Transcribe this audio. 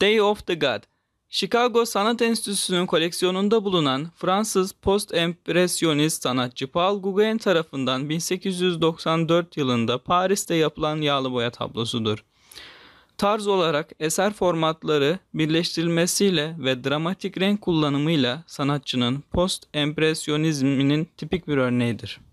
Day of the God, Chicago Sanat Enstitüsü'nün koleksiyonunda bulunan Fransız post-empresyonist sanatçı Paul Gauguin tarafından 1894 yılında Paris'te yapılan yağlı boya tablosudur. Tarz olarak eser formatları birleştirilmesiyle ve dramatik renk kullanımıyla sanatçının post-empresyonizminin tipik bir örneğidir.